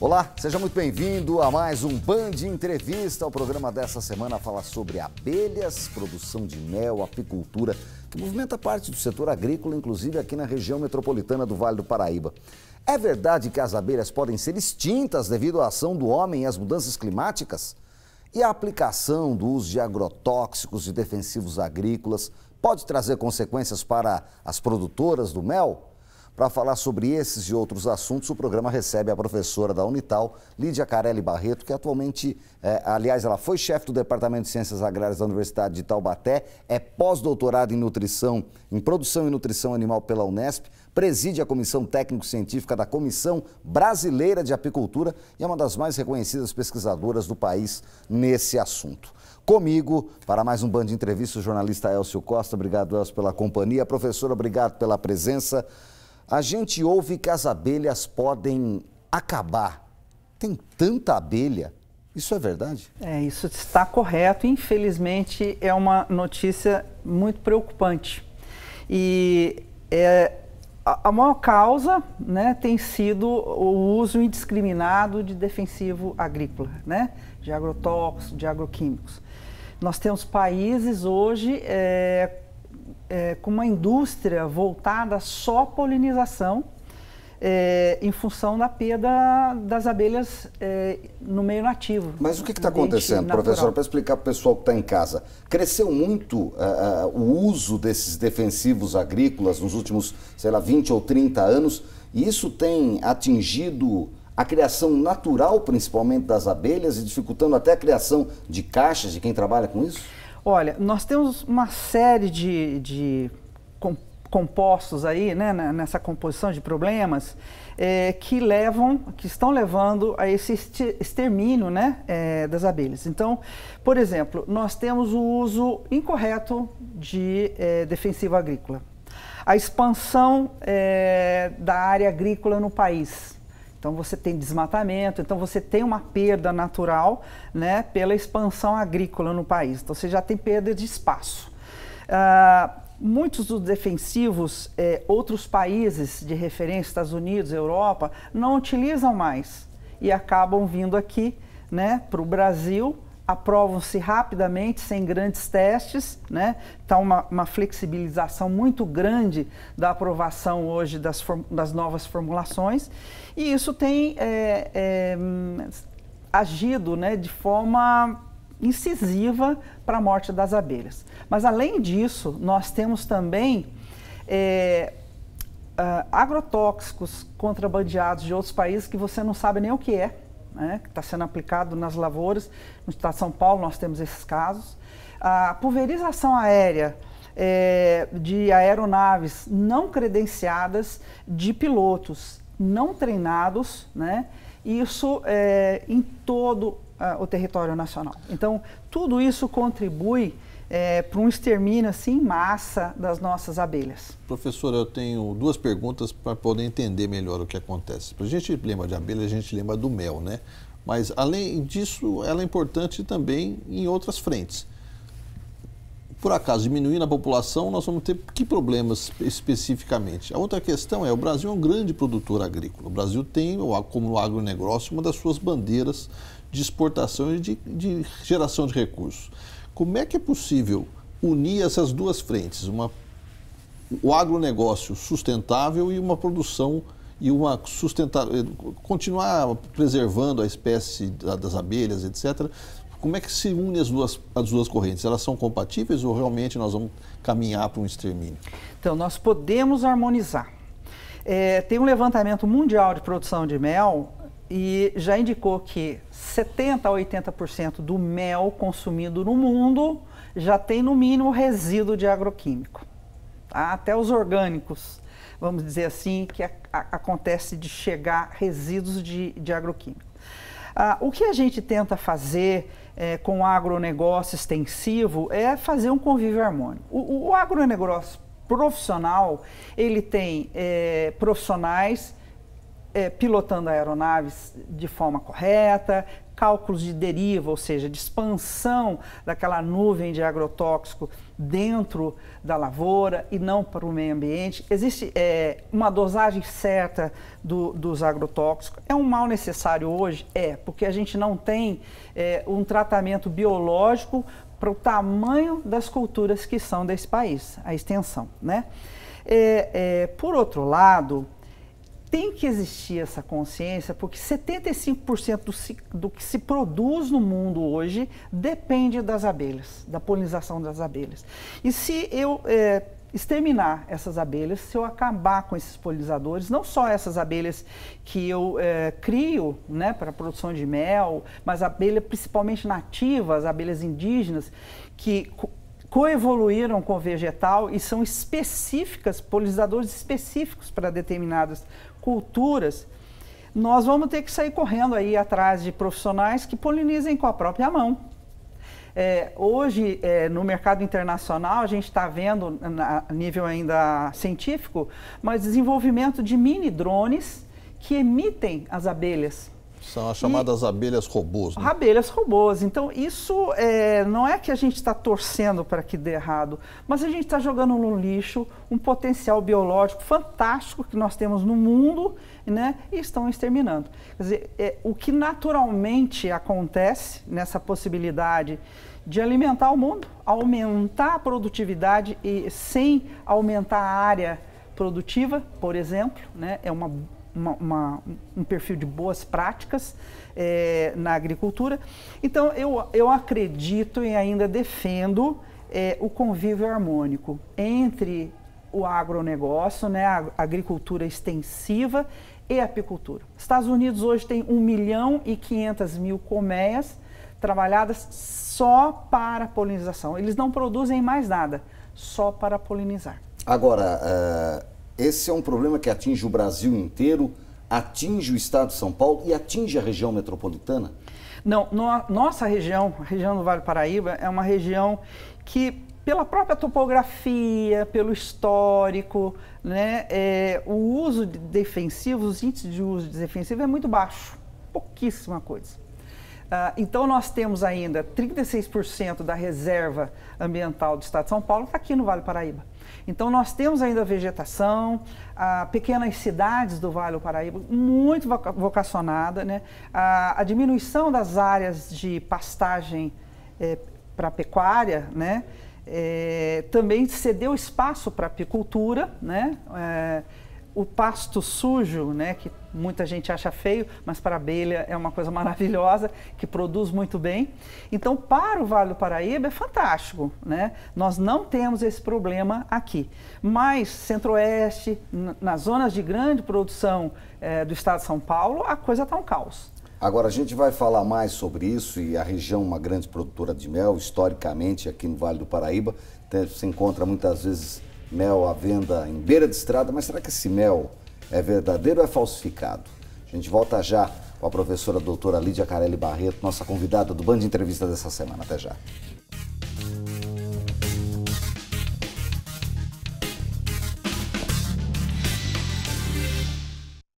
Olá, seja muito bem-vindo a mais um Band Entrevista. O programa dessa semana fala sobre abelhas, produção de mel, apicultura, que movimenta parte do setor agrícola, inclusive aqui na região metropolitana do Vale do Paraíba. É verdade que as abelhas podem ser extintas devido à ação do homem e às mudanças climáticas? E a aplicação do uso de agrotóxicos e defensivos agrícolas pode trazer consequências para as produtoras do mel? Para falar sobre esses e outros assuntos, o programa recebe a professora da Unital, Lídia Carelli Barreto, que atualmente, é, aliás, ela foi chefe do Departamento de Ciências Agrárias da Universidade de Taubaté, é pós-doutorada em nutrição, em produção e nutrição animal pela Unesp, preside a Comissão Técnico-Científica da Comissão Brasileira de Apicultura e é uma das mais reconhecidas pesquisadoras do país nesse assunto comigo para mais um bando de Entrevista, o jornalista Elcio Costa. Obrigado, Elcio, pela companhia. Professora, obrigado pela presença. A gente ouve que as abelhas podem acabar. Tem tanta abelha. Isso é verdade? É, isso está correto. Infelizmente, é uma notícia muito preocupante. E é, a, maior causa né, tem sido o uso indiscriminado de defensivo agrícola, né, de agrotóxicos, de agroquímicos. Nós temos países hoje é, é, com uma indústria voltada só à polinização, é, em função da perda das abelhas é, no meio nativo. Mas o que está acontecendo, professor? Para explicar para o pessoal que está em casa, cresceu muito uh, uh, o uso desses defensivos agrícolas nos últimos, sei lá, 20 ou 30 anos, e isso tem atingido a criação natural, principalmente das abelhas, e dificultando até a criação de caixas de quem trabalha com isso? Olha, nós temos uma série de, de compostos aí, né, nessa composição de problemas, é, que levam, que estão levando a esse extermínio, né, é, das abelhas. Então, por exemplo, nós temos o uso incorreto de é, agrícola, a expansão da área agrícola no país, então você tem desmatamento, então você tem uma perda natural né, pela expansão agrícola no país. Então você já tem perda de espaço. Ah, muitos dos defensivos, eh, outros países de referência, Estados Unidos, Europa, não utilizam mais e acabam vindo aqui né, para o Brasil aprovam-se rapidamente, sem grandes testes, né? Está uma, uma, flexibilização muito grande da aprovação hoje das, das novas formulações e isso tem é, é, agido, né, de forma incisiva para a morte das abelhas. Mas além disso, nós temos também é, ah, agrotóxicos contrabandeados de outros países que você não sabe nem o que é né, que está sendo aplicado nas lavouras. No estado de São Paulo nós temos esses casos. A pulverização aérea é, de aeronaves não credenciadas de pilotos não treinados, né? Isso é, em todo uh, o território nacional. Então, tudo isso contribui é, para um extermínio assim em massa das nossas abelhas. Professora, eu tenho duas perguntas para poder entender melhor o que acontece. A gente lembra de abelha, a gente lembra do mel, né? Mas além disso, ela é importante também em outras frentes. Por acaso, diminuindo a população, nós vamos ter que problemas especificamente? A outra questão é, o Brasil é um grande produtor agrícola. O Brasil tem, como agronegócio, uma das suas bandeiras de exportação e de, de geração de recursos. Como é que é possível unir essas duas frentes, uma, o agronegócio sustentável e uma produção e uma sustentável, eh, continuar preservando a espécie das abelhas, etc. Como é que se une as duas, as duas correntes? Elas são compatíveis ou realmente nós vamos caminhar para um extermínio? Então, nós podemos harmonizar. É, tem um levantamento mundial de produção de mel e já indicou que 70% a 80% do mel consumido no mundo já tem no mínimo resíduo de agroquímico. Tá? Até os orgânicos, vamos dizer assim, que a, a, acontece de chegar resíduos de, de agroquímico. Ah, o que a gente tenta fazer é, com o agronegócio extensivo é fazer um convívio harmônico. O, o agronegócio profissional, ele tem é, profissionais é, pilotando aeronaves de forma correta, cálculos de deriva, ou seja, de expansão daquela nuvem de agrotóxico dentro da lavoura e não para o meio ambiente. Existe é, uma dosagem certa do, dos agrotóxicos. É um mal necessário hoje? É, porque a gente não tem é, um tratamento biológico para o tamanho das culturas que são desse país, a extensão, né? É, é por outro lado, tem que existir essa consciência, porque 75% do, do, que se produz no mundo hoje depende das abelhas, da polinização das abelhas. E se eu é, exterminar essas abelhas, se eu acabar com esses polinizadores, não só essas abelhas que eu é, crio né, para a produção de mel, mas abelhas principalmente nativas, abelhas indígenas, que coevoluíram com o vegetal e são específicas, polinizadores específicos para determinadas culturas, nós vamos ter que sair correndo aí atrás de profissionais que polinizem com a própria mão. É, hoje, é, no mercado internacional, a gente está vendo, a nível ainda científico, mas desenvolvimento de mini drones que emitem as abelhas são as chamadas e abelhas robôs. Né? Abelhas robôs. Então, isso é, não é que a gente está torcendo para que dê errado, mas a gente está jogando no lixo um potencial biológico fantástico que nós temos no mundo né, e estão exterminando. Quer dizer, é, o que naturalmente acontece nessa possibilidade de alimentar o mundo, aumentar a produtividade e sem aumentar a área produtiva, por exemplo, né, é uma uma, uma, um perfil de boas práticas é, na agricultura. Então, eu, eu acredito e ainda defendo é, o convívio harmônico entre o agronegócio, né, a agricultura extensiva e a apicultura. Estados Unidos hoje tem 1 milhão e 500 mil colmeias trabalhadas só para polinização. Eles não produzem mais nada, só para polinizar. Agora, uh esse é um problema que atinge o Brasil inteiro, atinge o estado de São Paulo e atinge a região metropolitana? Não, no, nossa região, a região do Vale do Paraíba, é uma região que pela própria topografia, pelo histórico, né, é, o uso de os índices de uso de defensivo é muito baixo, pouquíssima coisa. Ah, então nós temos ainda 36% da reserva ambiental do Estado de São Paulo está aqui no Vale Paraíba. Então nós temos ainda a vegetação, pequenas cidades do Vale do Paraíba muito vocacionada, né? a, a diminuição das áreas de pastagem é, para pecuária, né? É, também cedeu espaço para apicultura, né? É, o pasto sujo, né, que muita gente acha feio, mas para a abelha é uma coisa maravilhosa, que produz muito bem. Então, para o Vale do Paraíba é fantástico, né? Nós não temos esse problema aqui. Mas Centro-Oeste, nas zonas de grande produção é, do estado de São Paulo, a coisa está um caos. Agora, a gente vai falar mais sobre isso e a região, uma grande produtora de mel, historicamente aqui no Vale do Paraíba, se encontra muitas vezes mel à venda em beira de estrada, mas será que esse mel é verdadeiro ou é falsificado? A gente volta já com a professora doutora Lídia Carelli Barreto, nossa convidada do Band de Entrevista dessa semana. Até já.